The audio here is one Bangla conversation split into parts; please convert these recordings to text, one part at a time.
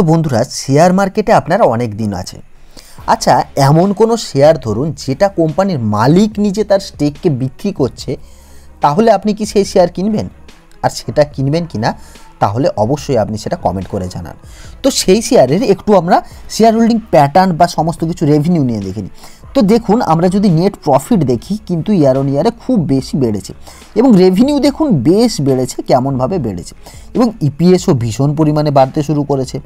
তো বন্ধুরা শেয়ার মার্কেটে আপনারা অনেক দিন আছে আচ্ছা এমন কোনো শেয়ার ধরুন যেটা কোম্পানির মালিক নিজে তার স্টেককে বিক্রি করছে তাহলে আপনি কি সেই শেয়ার কিনবেন আর সেটা কিনবেন কি না তাহলে অবশ্যই আপনি সেটা কমেন্ট করে জানান তো সেই শেয়ারের একটু আমরা শেয়ার হোল্ডিং প্যাটার্ন বা সমস্ত কিছু রেভিনিউ নিয়ে দেখিনি তো দেখুন আমরা যদি নেট প্রফিট দেখি কিন্তু ইয়ার অন ইয়ারে খুব বেশি বেড়েছে এবং রেভিনিউ দেখুন বেশ বেড়েছে কেমনভাবে বেড়েছে এবং ইপিএসও e ভীষণ পরিমাণে বাড়তে শুরু করেছে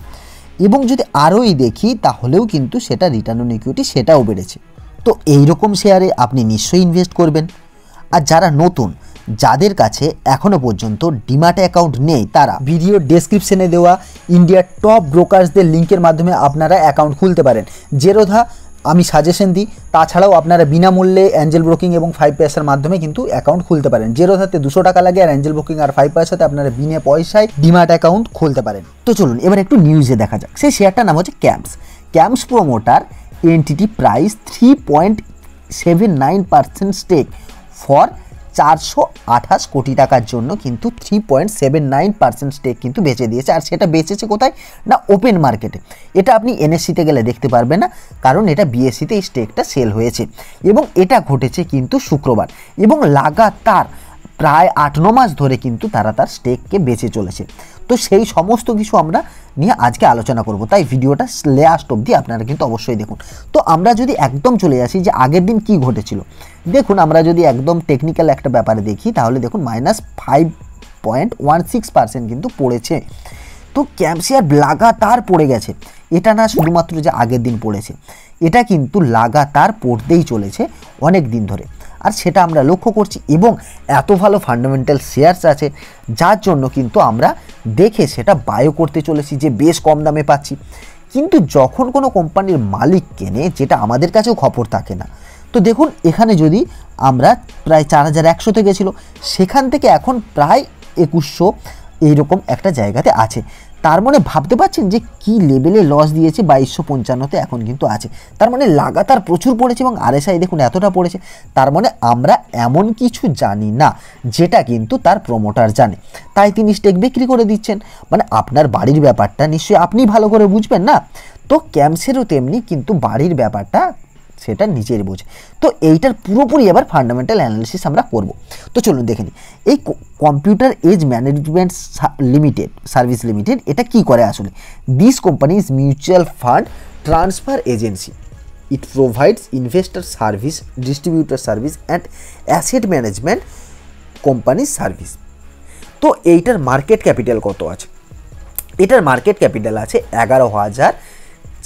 এবং যদি আরোই দেখি তাহলেও কিন্তু সেটা রিটার্ন অন ইকুইটি সেটাও বেড়েছে তো এই রকম শেয়ারে আপনি নিশ্চয়ই ইনভেস্ট করবেন আর যারা নতুন যাদের কাছে এখনও পর্যন্ত ডিমার্ট অ্যাকাউন্ট নেই তারা ভিডিও ডেসক্রিপশনে দেওয়া ইন্ডিয়ার টপ ব্রোকার্সদের লিঙ্কের মাধ্যমে আপনারা অ্যাকাউন্ট খুলতে পারেন জেরোধা আমি সাজেশন দিই তাছাড়াও আপনারা বিনামূল্যে অ্যাঞ্জেল ব্রোকিং এবং ফাইভ পয়সার মাধ্যমে কিন্তু অ্যাকাউন্ট খুলতে পারেন যেরো হাতে দুশো টাকা লাগে আর অ্যাঞ্জেল ব্রোকিং আর ফাইভ পয়সাতে আপনারা বিনা পয়সায় ডিমার্ট অ্যাকাউন্ট খুলতে পারেন তো চলুন এবার একটু নিউজে দেখা যাক সেই শেয়ারটার নাম হচ্ছে CAMS CAMS promoter entity price three point seven nine percent stake for চারশো আঠাশ কোটি টাকার জন্য কিন্তু three point seven nine percent stake কিন্তু বেঁচে দিয়েছে আর সেটা বেঁচেছে কোথায় না ওপেন মার্কেটে এটা আপনি এনএসসিতে e গেলে দেখতে পারবেন না কারণ এটা বিএসসিতে e এই স্টেকটা সেল হয়েছে এবং এটা ঘটেছে কিন্তু শুক্রবার এবং লাগাতার প্রায় আট ন মাস ধরে কিন্তু তারা তার স্টেককে বেঁচে চলেছে তো সেই সমস্ত কিছু আমরা নিয়ে আজকে আলোচনা করব তাই ভিডিওটা লেয়াস্ট অবধি আপনারা কিন্তু অবশ্যই দেখুন তো আমরা যদি একদম চলে আসি যে আগের দিন কি ঘটেছিল দেখুন আমরা যদি একদম টেকনিক্যাল একটা ব্যাপারে দেখি তাহলে দেখুন minus five point one six percent কিন্তু পড়েছে তো ক্যাম্পসিয়ার লাগাতার পড়ে গেছে এটা না শুধুমাত্র যে আগের দিন পড়েছে এটা কিন্তু লাগাতার পড়তেই চলেছে অনেক দিন ধরে আর সেটা আমরা লক্ষ্য করছি এবং এত ভালো ফান্ডামেন্টাল শেয়ারস আছে যার জন্য কিন্তু আমরা দেখে সেটা বায়ো করতে চলেছি যে বেশ কম দামে পাচ্ছি কিন্তু যখন কোনো কোম্পানির মালিক কেনে যেটা আমাদের কাছেও খবর থাকে না তো দেখুন এখানে যদি আমরা প্রায় চার হাজার একশোতে গেছিলো সেখান থেকে এখন প্রায় একুশশো এইরকম একটা জায়গাতে আছে তার মানে ভাবতে পারছেন যে কি লেভেলে লস দিয়েছে বাইশশো পঞ্চান্নতে এখন কিন্তু আছে তার মানে লাগাতার প্রচুর পড়েছে এবং আরএসআই দেখুন এতটা পড়েছে তার মানে আমরা এমন কিছু জানি না যেটা কিন্তু তার প্রমোটার জানে তাই তিনি স্টেক বিক্রি করে দিচ্ছেন মানে আপনার বাড়ির ব্যাপারটা নিশ্চয়ই আপনি ভালো করে বুঝবেন না তো ক্যাম্পসেরও তেমনি কিন্তু বাড়ির ব্যাপারটা সেটা নিজের বোঝে তো এইটার পুরোপুরি আবার ফান্ডামেন্টাল অ্যানালিসিস আমরা করব তো চলুন দেখে নিই এই computer age management limited service limited এটা কি করে আসলে this company is mutual fund transfer agency it provides investor service distributor service and asset management company service তো এইটার মার্কেট ক্যাপিটাল কত আছে এটার মার্কেট ক্যাপিটাল আছে এগারো হাজার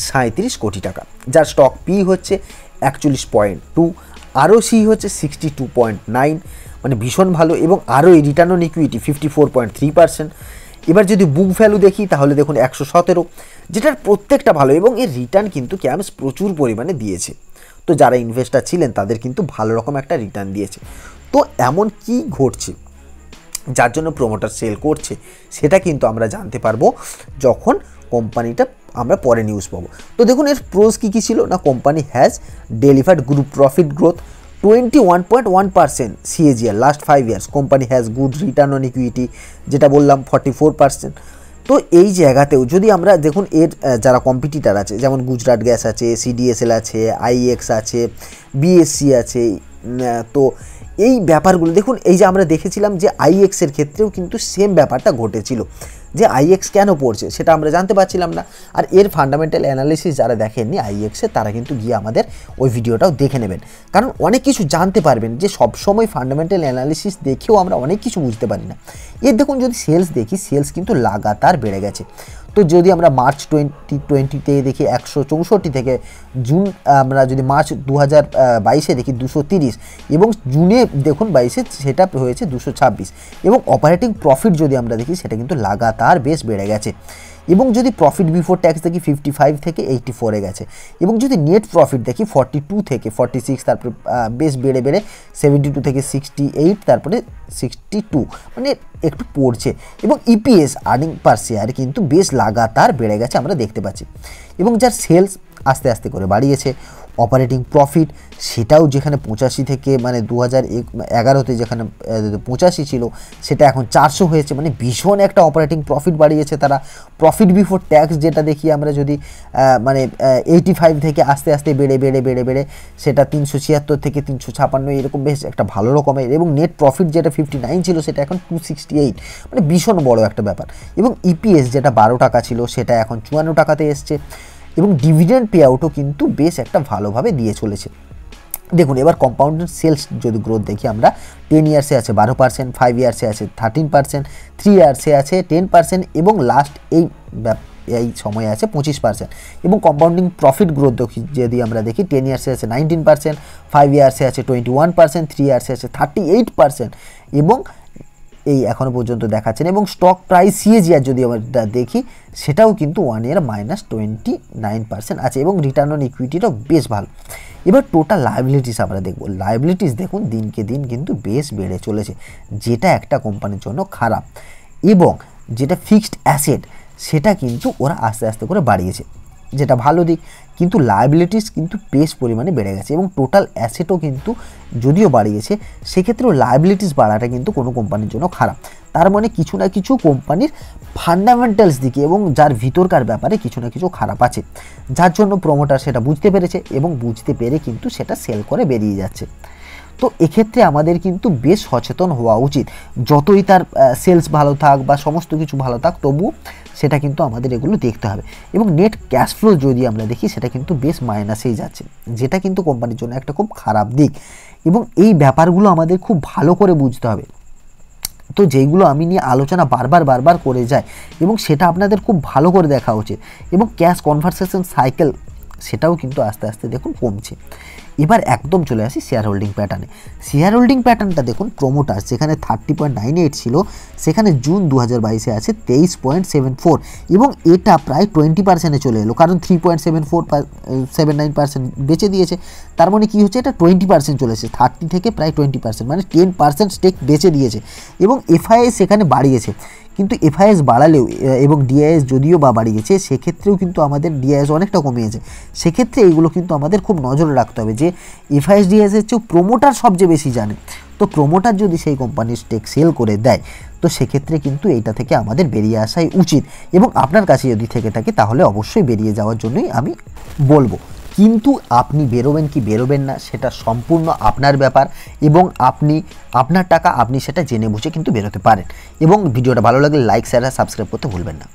সাঁত্রিশ কোটি টাকা যার স্টক পি হচ্ছে একচল্লিশ পয়েন্ট টু আরও সি হচ্ছে সিক্সটি টু পয়েন্ট নাইন মানে ভীষণ ভালো এবং আরও এই return on equity fifty four point three percent এবার যদি বুক ভ্যালু দেখি তাহলে দেখুন একশো সতেরো যেটার প্রত্যেকটা ভালো এবং এর রিটার্ন কিন্তু ক্যামস প্রচুর পরিমাণে দিয়েছে তো যারা ইনভেস্টার ছিলেন তাদের কিন্তু ভালো রকম একটা রিটার্ন দিয়েছে তো এমন কি ঘটছে যার জন্য প্রমোটার সেল করছে সেটা কিন্তু আমরা জানতে পারবো যখন কোম্পানিটা আমরা পরে নিউজ পাবো তো দেখুন এর প্রোজ কী কী ছিল না company has delivered group profit growth twenty one point one percent CAGR last five years company has good return on equity যেটা বললাম ফর্টি ফোর পার্সেন্ট তো এই জায়গাতেও যদি আমরা দেখুন এর যারা কম্পিটিটার আছে যেমন গুজরাট গ্যাস আছে সিডিএসএল আছে আইএক্স e আছে বিএসসি আছে তো এই ব্যাপারগুলো দেখুন এই যে আমরা দেখেছিলাম যে আইএক্সের ক্ষেত্রেও কিন্তু সেম ব্যাপারটা ঘটেছিল যে আইএক্স কেন পড়ছে সেটা আমরা জানতে পারছিলাম না আর এর ফান্ডামেন্টাল অ্যানালিসিস যারা দেখেননি আইএক্সে তারা কিন্তু গিয়ে আমাদের ওই ভিডিওটাও দেখে নেবেন কারণ অনেক কিছু জানতে পারবেন যে সবসময় ফান্ডামেন্টাল অ্যানালিসিস দেখেও আমরা অনেক কিছু বুঝতে পারি না এর দেখুন যদি সেলস দেখি সেলস কিন্তু লাগাতার বেড়ে গেছে তো যদি আমরা মার্চ টোয়েন্টি টোয়েন্টিতে দেখি একশো চৌষট্টি থেকে জুন আমরা যদি মার্চ দু হাজার বাইশে দেখি দুশো তিরিশ এবং জুনে দেখুন বাইশে সেটা হয়েছে দুশো ছাব্বিশ এবং অপারেটিং প্রফিট যদি আমরা দেখি সেটা কিন্তু লাগাতার বেশ বেড়ে গেছে এবং যদি প্রফিট বিফোর ট্যাক্স দেখি ফিফটি ফাইভ থেকে এইটি ফোরে গেছে এবং যদি নেট প্রফিট দেখি ফর্টি টু থেকে ফর্টি সিক্স তারপরে বেশ বেড়ে বেড়ে সেভেন্টি টু থেকে সিক্সটি এইট তারপরে সিক্সটি টু মানে একটু পড়ছে এবং ইপিএস আর্নিং পার শেয়ার কিন্তু বেশ লাগাতার বেড়ে গেছে আমরা দেখতে পাচ্ছি এবং যার সেলস আস্তে আস্তে করে বাড়িয়েছে অপারেটিং প্রফিট সেটাও যেখানে পঁচাশি থেকে মানে দু হাজার এগারোতে যেখানে পঁচাশি ছিল সেটা এখন চারশো হয়েছে মানে ভীষণ একটা অপারেটিং প্রফিট বাড়িয়েছে তারা প্রফিট বিফোর ট্যাক্স যেটা দেখি আমরা যদি মানে এইটি ফাইভ থেকে আস্তে আস্তে বেড়ে বেড়ে বেড়ে বেড়ে সেটা তিনশো ছিয়াত্তর থেকে তিনশো ছাপান্ন এরকম বেশ একটা ভালো রকমের এবং নেট প্রফিট যেটা ফিফটি নাইন ছিল সেটা এখন টু সিক্সটি এইট মানে ভীষণ বড় একটা ব্যাপার এবং ইপিএস e যেটা বারো টাকা ছিল সেটা এখন চুয়ান্ন টাকাতে এসছে এবং ডিভিডেন্ড পে আউটও কিন্তু বেশ একটা ভালোভাবে দিয়ে চলেছে দেখুন এবার কম্পাউন্ড সেলস যদি গ্রোথ দেখি আমরা টেন ইয়ার্সে আছে বারো পার্সেন্ট ফাইভ ইয়ার্সে আছে থার্টিন পার্সেন্ট থ্রি ইয়ার্সে আছে টেন পার্সেন্ট এবং লাস্ট এই এই সময়ে আছে পঁচিশ পার্সেন্ট এবং কম্পাউন্ডিং প্রফিট গ্রোথ দেখি যদি আমরা দেখি টেন ইয়ার্সে আছে নাইনটিন পার্সেন্ট ফাইভ ইয়ার্সে আছে টোয়েন্টি ওয়ান পার্সেন্ট থ্রি ইয়ার্সে আছে থার্টি এইট পার্সেন্ট এবং এই এখনও পর্যন্ত দেখাচ্ছেন এবং স্টক প্রাইস সিএজিআর যদি আমরা দেখি সেটাও কিন্তু one year minus twenty nine percent আছে এবং রিটার্ন অন ইকুইটিটাও বেশ ভালো এবার টোটাল লাইবিলিটিস আমরা দেখব লাইবিলিটিস দেখুন দিনকে দিন কিন্তু বেশ বেড়ে চলেছে যেটা একটা কোম্পানির জন্য খারাপ এবং যেটা ফিক্সড অ্যাসেট সেটা কিন্তু ওরা আস্তে আস্তে করে বাড়িয়েছে যেটা ভালো দিক কিন্তু লায়াবিলিটিস কিন্তু বেশ পরিমাণে বেড়ে গেছে এবং টোটাল অ্যাসেটও কিন্তু যদিও বাড়িয়েছে সেক্ষেত্রেও লায়াবিলিটিস বাড়াটা কিন্তু কোনো কোম্পানির জন্য খারাপ তার মানে কিছু না কিছু কোম্পানির ফান্ডামেন্টালস দিকে এবং যার ভিতরকার ব্যাপারে কিছু না কিছু খারাপ আছে যার জন্য প্রমোটার সেটা বুঝতে পেরেছে এবং বুঝতে পেরে কিন্তু সেটা সেল করে বেরিয়ে যাচ্ছে তো এক্ষেত্রে আমাদের কিন্তু বেশ সচেতন হওয়া উচিত যতই তার সেলস ভালো থাক বা সমস্ত কিছু ভালো থাক তবু সেটা কিন্তু আমাদের এগুলো দেখতে হবে এবং নেট ক্যাশ ফ্লো যদি আমরা দেখি সেটা কিন্তু বেশ মাইনাসেই যাচ্ছে যেটা কিন্তু কোম্পানির জন্য একটা খুব খারাপ দিক এবং এই ব্যাপারগুলো আমাদের খুব ভালো করে বুঝতে হবে তো যেইগুলো আমি নিয়ে আলোচনা বারবার বারবার করে যাই এবং সেটা আপনাদের খুব ভালো করে দেখা উচিত এবং ক্যাশ কনভারসেশন সাইকেল সেটাও কিন্তু আস্তে আস্তে দেখুন কমছে এবার একদম চলে আসি শেয়ার হোল্ডিং প্যাটার্নে শেয়ার হোল্ডিং প্যাটার্নটা দেখুন প্রোমোটার যেখানে থার্টি পয়েন্ট নাইন এইট ছিল সেখানে জুন দু হাজার বাইশে আছে তেইশ পয়েন্ট সেভেন ফোর এবং এটা প্রায় টোয়েন্টি পার্সেন্টে চলে এলো কারণ three point seven four seven nine percent বেঁচে দিয়েছে তার মানে কী হচ্ছে এটা টোয়েন্টি পার্সেন্ট চলেছে থার্টি থেকে প্রায় টোয়েন্টি পার্সেন্ট মানে টেন পার্সেন্ট স্টেক বেঁচে দিয়েছে এবং এফআইআই সেখানে বাড়িয়েছে কিন্তু এফআইএস বাড়ালেও এবং ডিআইএস যদিও বা বাড়িয়ে গেছে সেক্ষেত্রেও কিন্তু আমাদের ডিআইএস অনেকটা কমিয়েছে সেক্ষেত্রে এইগুলো কিন্তু আমাদের খুব নজরে রাখতে হবে যে এফআইএস ডিআইএসের চেয়েও প্রোমোটার সবচেয়ে বেশি জানে তো প্রোমোটার যদি সেই কোম্পানির স্টেক সেল করে দেয় তো সেক্ষেত্রে কিন্তু এইটা থেকে আমাদের বেরিয়ে আসাই উচিত এবং আপনার কাছে যদি থেকে থাকে তাহলে অবশ্যই বেরিয়ে যাওয়ার জন্যই আমি বলবো কিন্তু আপনি বেরোবেন কি বেরোবেন না সেটা সম্পূর্ণ আপনার ব্যাপার এবং আপনি আপনার টাকা আপনি সেটা জেনে বুঝে কিন্তু বেরোতে পারেন এবং ভিডিওটা ভালো লাগলে লাইক শেয়ার সাবস্ক্রাইব করতে ভুলবেন না